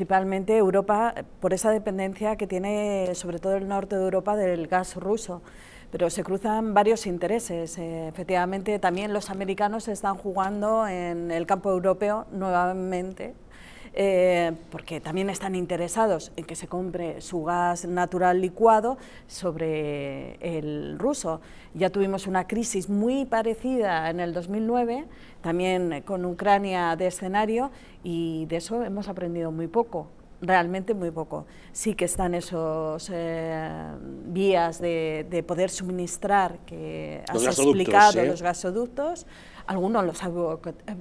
Principalmente Europa, por esa dependencia que tiene sobre todo el norte de Europa del gas ruso. Pero se cruzan varios intereses. Eh, efectivamente, también los americanos están jugando en el campo europeo nuevamente eh, porque también están interesados en que se compre su gas natural licuado sobre el ruso. Ya tuvimos una crisis muy parecida en el 2009, también con Ucrania de escenario, y de eso hemos aprendido muy poco realmente muy poco. Sí que están esos eh, vías de, de, poder suministrar que los explicado, los gasoductos. Algunos los han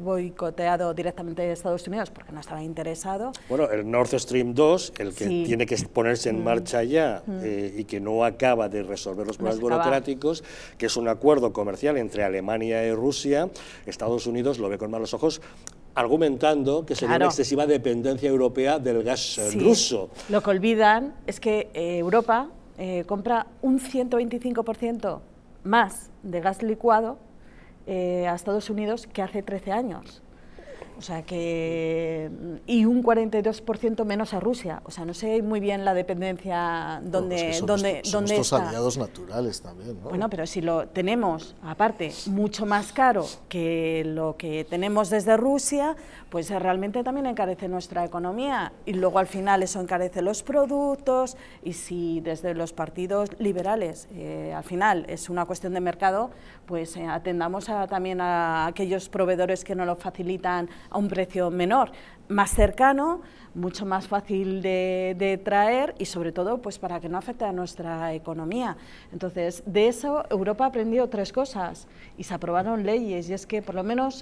boicoteado directamente de Estados Unidos porque no estaba interesado. Bueno, el North Stream 2, el que tiene que ponerse en mm. marcha ya mm. eh, y que no acaba de resolver los problemas burocráticos, que es un acuerdo comercial entre Alemania y Rusia, Estados Unidos lo ve con malos ojos argumentando que sería una excesiva dependencia europea del gas ruso. Lo que olvidan es que eh, Europa eh, compra un 125% más de gas licuado eh, a Estados Unidos que hace 13 años. O sea que, y un 42% menos a Rusia. O sea, no sé muy bien la dependencia donde, donde, aliados naturales también, Bueno, pero si lo tenemos, aparte, mucho más caro que lo que tenemos desde Rusia, pues realmente también encarece nuestra economía. Y luego al final eso encarece los productos y si desde los partidos liberales, eh, al final es una cuestión de mercado, pues eh, atendamos también a aquellos proveedores que no lo facilitan a un precio menor, más cercano, mucho más fácil de, traer y sobre todo pues para que no afecte a nuestra economía. Entonces, de eso Europa aprendió tres cosas y se aprobaron leyes y es que por lo menos